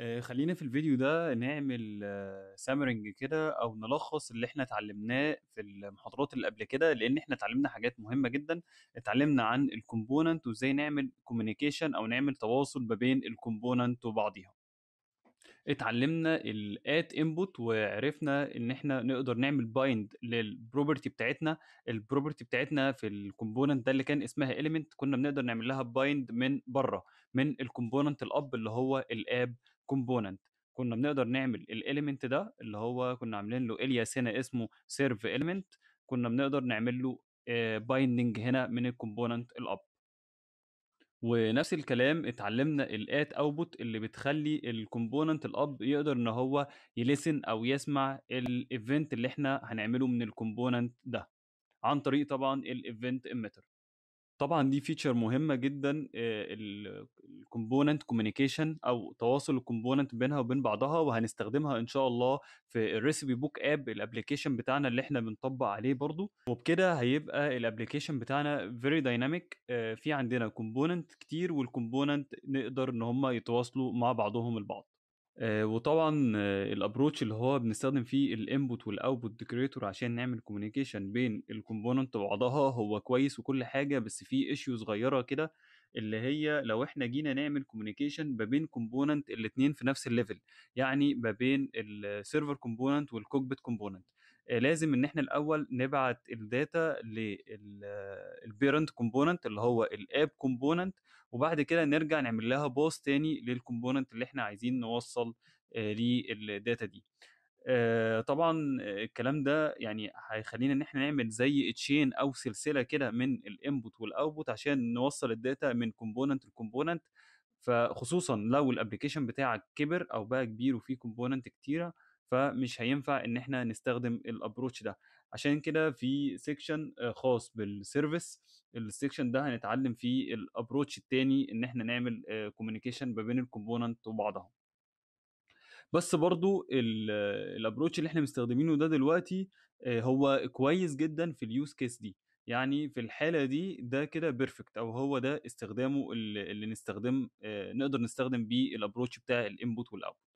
آه، خلينا في الفيديو ده نعمل سامرنج آه، كده او نلخص اللي احنا اتعلمناه في المحاضرات اللي قبل كده لان احنا اتعلمنا حاجات مهمه جدا اتعلمنا عن الكومبوننت وازاي نعمل كوميونيكيشن او نعمل تواصل ما بين الكومبوننت وبعضيها اتعلمنا الات انبوت وعرفنا ان احنا نقدر نعمل بايند للبروبرتي بتاعتنا البروبرتي بتاعتنا في الكومبوننت ده اللي كان اسمها element كنا بنقدر نعمل لها بايند من بره من الكومبوننت الاب اللي هو الاب كومبوننت كنا بنقدر نعمل الاليمنت ده اللي هو كنا عاملين له الياس هنا اسمه سيرف اليمنت كنا بنقدر نعمل له بايندنج آه، هنا من الكومبوننت الاب ونفس الكلام اتعلمنا الات اوتبوت اللي بتخلي الكومبوننت الاب يقدر ان هو يلسن او يسمع الايفنت اللي احنا هنعمله من الكومبوننت ده عن طريق طبعا الايفنت اميتر طبعا دي فيتشر مهمه جدا آه، الكومبوننت كوميونيكيشن او تواصل الكومبوننت بينها وبين بعضها وهنستخدمها ان شاء الله في الريسبي بوك اب الابلكيشن بتاعنا اللي احنا بنطبق عليه برضو وبكده هيبقى الابلكيشن بتاعنا فيري دايناميك آه، في عندنا كومبوننت كتير والكومبوننت نقدر ان هم يتواصلوا مع بعضهم البعض آه، وطبعا آه، الابروتش اللي هو بنستخدم فيه الانبوت والاوتبوت ديكريتور عشان نعمل كوميونيكيشن بين الكومبوننت وبعضها هو كويس وكل حاجه بس في ايشيو صغيره كده اللي هي لو احنا جينا نعمل كوميونيكيشن ما بين كومبوننت الاثنين في نفس الليفل يعني ما بين السيرفر كومبوننت والكوكبيت كومبوننت لازم ان احنا الاول نبعت الداتا للبيرنت كومبوننت اللي هو الاب كومبوننت وبعد كده نرجع نعمل لها بوست تاني للكومبوننت اللي احنا عايزين نوصل آه، للداتا دي آه، طبعا الكلام ده يعني هيخلينا ان احنا نعمل زي تشين او سلسله كده من الانبوت والاوتبوت عشان نوصل الداتا من كومبوننت لكومبوننت فخصوصا لو الابلكيشن بتاعك كبر او بقى كبير وفيه كومبوننت كتيره فمش هينفع ان احنا نستخدم الابروتش ده عشان كده في سيكشن خاص بالسيرفيس السيكشن ده هنتعلم فيه الابروتش التاني ان احنا نعمل كوميونيكيشن آه، ما بين الكومبوننت وبعضها بس برضو الابروتش اللي احنا مستخدمينه ده دلوقتي آه، هو كويس جدا في اليوز كيس دي يعني في الحاله دي ده كده بيرفكت او هو ده استخدامه اللي نستخدم آه، نقدر نستخدم بيه الابروتش بتاع الانبوت والاوت